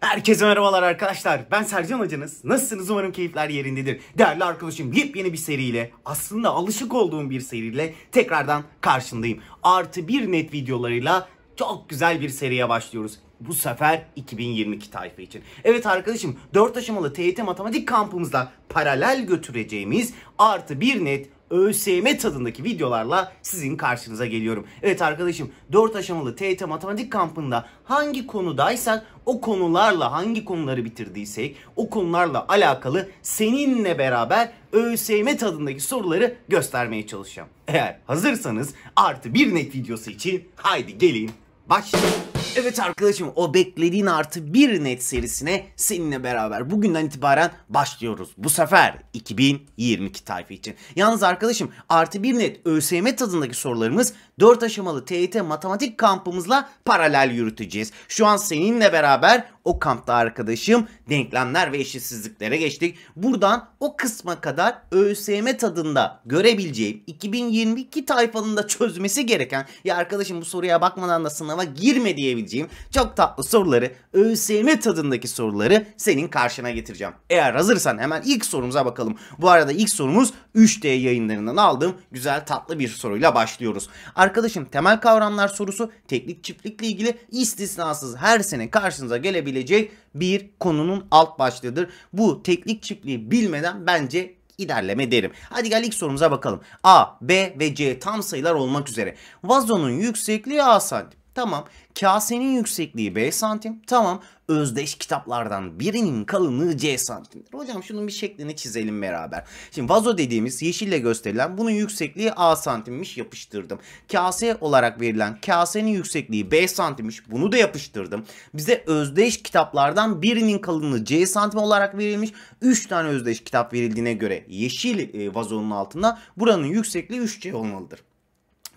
Herkese merhabalar arkadaşlar. Ben Sercan Hocanız. Nasılsınız? Umarım keyifler yerindedir. Değerli arkadaşım yepyeni bir seriyle, aslında alışık olduğum bir seriyle tekrardan karşındayım. Artı bir net videolarıyla çok güzel bir seriye başlıyoruz. Bu sefer 2022 tayfa için. Evet arkadaşım 4 aşamalı TYT e matematik kampımızda paralel götüreceğimiz artı bir net ÖSYM tadındaki videolarla sizin karşınıza geliyorum. Evet arkadaşım 4 aşamalı TYT matematik kampında hangi konudaysak o konularla hangi konuları bitirdiysek o konularla alakalı seninle beraber ÖSYM tadındaki soruları göstermeye çalışacağım. Eğer hazırsanız artı bir net videosu için haydi gelin başlayalım. Evet arkadaşım o beklediğin artı bir net serisine seninle beraber bugünden itibaren başlıyoruz. Bu sefer 2022 tayfa için. Yalnız arkadaşım artı bir net ÖSYM tadındaki sorularımız 4 aşamalı TYT matematik kampımızla paralel yürüteceğiz. Şu an seninle beraber o kampta arkadaşım denklemler ve eşitsizliklere geçtik. Buradan o kısma kadar ÖSYM tadında görebileceğim 2022 tayfanında çözmesi gereken ya arkadaşım bu soruya bakmadan da sınava girme diyebileceğim çok tatlı soruları ÖSYM tadındaki soruları senin karşına getireceğim. Eğer hazırsan hemen ilk sorumuza bakalım. Bu arada ilk sorumuz 3D yayınlarından aldığım güzel tatlı bir soruyla başlıyoruz. Arkadaşım temel kavramlar sorusu teknik çiftlikle ilgili istisnasız her sene karşınıza gelebilir edilebilecek bir konunun alt başlığıdır. Bu teknik çiftliği bilmeden bence ilerleme derim. Hadi gel ilk sorumuza bakalım. A, B ve C tam sayılar olmak üzere. Vazonun yüksekliği A santim. Tamam. Kasenin yüksekliği b santim. Tamam. Özdeş kitaplardan birinin kalınlığı C santimdir. Hocam şunun bir şeklini çizelim beraber. Şimdi vazo dediğimiz yeşille gösterilen bunun yüksekliği A santimmiş yapıştırdım. Kase olarak verilen kasenin yüksekliği B santimmiş bunu da yapıştırdım. Bize özdeş kitaplardan birinin kalınlığı C santim olarak verilmiş. 3 tane özdeş kitap verildiğine göre yeşil e, vazonun altında buranın yüksekliği 3C olmalıdır.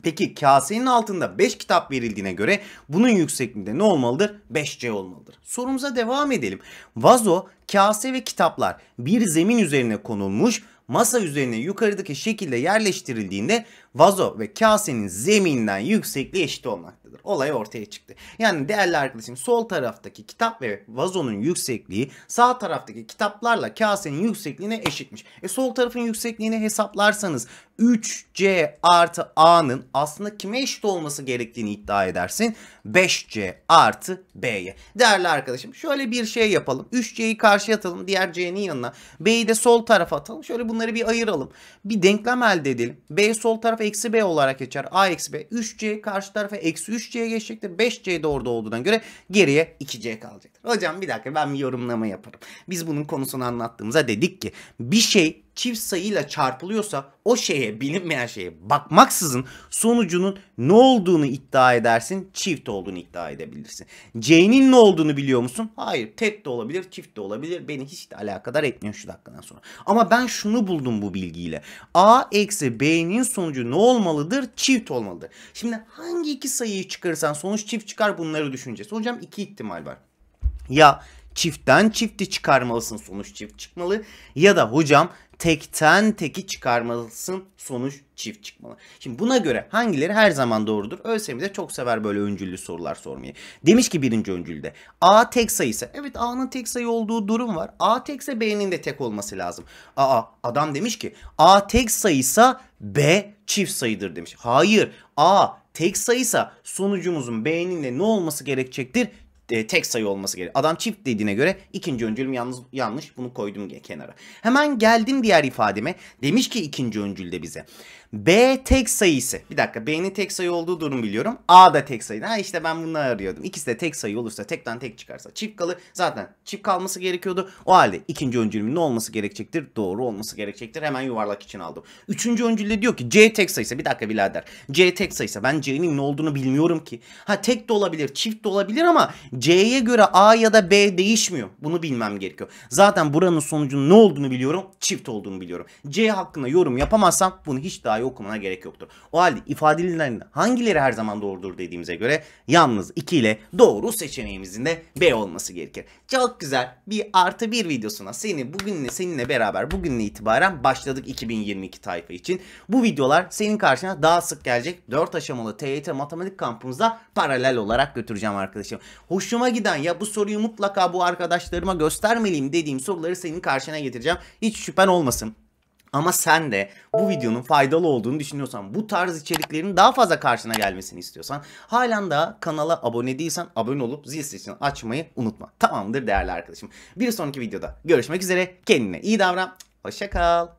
Peki kasenin altında 5 kitap verildiğine göre bunun yüksekliği de ne olmalıdır? 5C olmalıdır. Sorumuza devam edelim. Vazo, kase ve kitaplar bir zemin üzerine konulmuş masa üzerine yukarıdaki şekilde yerleştirildiğinde vazo ve kasenin zeminden yüksekliği eşit olmaktadır. Olay ortaya çıktı. Yani değerli arkadaşım sol taraftaki kitap ve vazonun yüksekliği sağ taraftaki kitaplarla kasenin yüksekliğine eşitmiş. E sol tarafın yüksekliğini hesaplarsanız 3C artı A'nın aslında kime eşit olması gerektiğini iddia edersin. 5C artı B'ye. Değerli arkadaşım şöyle bir şey yapalım. 3C'yi karşıya atalım. Diğer C'nin yanına. B'yi de sol tarafa atalım. Şöyle bunları bir ayıralım. Bir denklem elde edelim. B sol tarafa eksi B olarak geçer. A eksi B. 3C karşı tarafa eksi 3C'ye geçecektir. 5C de orada olduğuna göre geriye 2C kalacaktır. Hocam bir dakika ben bir yorumlama yaparım. Biz bunun konusunu anlattığımıza dedik ki bir şey çift sayıyla çarpılıyorsa o şeye bilinmeyen şeye bakmaksızın sonucunun ne olduğunu iddia edersin çift olduğunu iddia edebilirsin. C'nin ne olduğunu biliyor musun? Hayır tek de olabilir çift de olabilir beni hiç de alakadar etmiyor şu dakikadan sonra. Ama ben şunu buldum bu bilgiyle. A eksi B'nin sonucu ne olmalıdır? Çift olmalıdır. Şimdi hangi iki sayıyı çıkarırsan sonuç çift çıkar bunları düşüneceğiz. Hocam iki ihtimal var. Ya çiftten çifti çıkarmalısın sonuç çift çıkmalı. Ya da hocam tekten teki çıkarmalısın sonuç çift çıkmalı. Şimdi buna göre hangileri her zaman doğrudur? ÖSYM de çok sever böyle öncüllü sorular sormayı. Demiş ki birinci öncülde A tek sayısı. Evet A'nın tek sayı olduğu durum var. A tekse B'nin de tek olması lazım. Aa adam demiş ki A tek sayısa B çift sayıdır demiş. Hayır A tek sayısa sonucumuzun B'nin de ne olması gerekecektir? e, tek sayı olması gerekiyor. Adam çift dediğine göre ikinci öncülüm yalnız, yanlış bunu koydum kenara. Hemen geldim diğer ifademe. Demiş ki ikinci öncülde bize. B tek sayısı. Bir dakika B'nin tek sayı olduğu durum biliyorum. A da tek sayı. Ha işte ben bunları arıyordum. İkisi de tek sayı olursa tekten tek çıkarsa çift kalır. Zaten çift kalması gerekiyordu. O halde ikinci öncülün ne olması gerekecektir? Doğru olması gerekecektir. Hemen yuvarlak için aldım. Üçüncü öncülde diyor ki C tek sayısı. Bir dakika birader. C tek sayısı. Ben C'nin ne olduğunu bilmiyorum ki. Ha tek de olabilir çift de olabilir ama C'ye göre A ya da B değişmiyor. Bunu bilmem gerekiyor. Zaten buranın sonucunun ne olduğunu biliyorum. Çift olduğunu biliyorum. C hakkında yorum yapamazsam bunu hiç daha ifadayı okumana gerek yoktur. O halde ifadelerin hangileri her zaman doğrudur dediğimize göre yalnız 2 ile doğru seçeneğimizin de B olması gerekir. Çok güzel bir artı bir videosuna seni bugünle seninle beraber bugünle itibaren başladık 2022 tayfa için. Bu videolar senin karşına daha sık gelecek 4 aşamalı TYT matematik kampımızda paralel olarak götüreceğim arkadaşım. Hoşuma giden ya bu soruyu mutlaka bu arkadaşlarıma göstermeliyim dediğim soruları senin karşına getireceğim. Hiç şüphen olmasın. Ama sen de bu videonun faydalı olduğunu düşünüyorsan, bu tarz içeriklerin daha fazla karşına gelmesini istiyorsan, halen daha kanala abone değilsen abone olup zil sesini açmayı unutma. Tamamdır değerli arkadaşım. Bir sonraki videoda görüşmek üzere. Kendine iyi davran. Hoşça kal.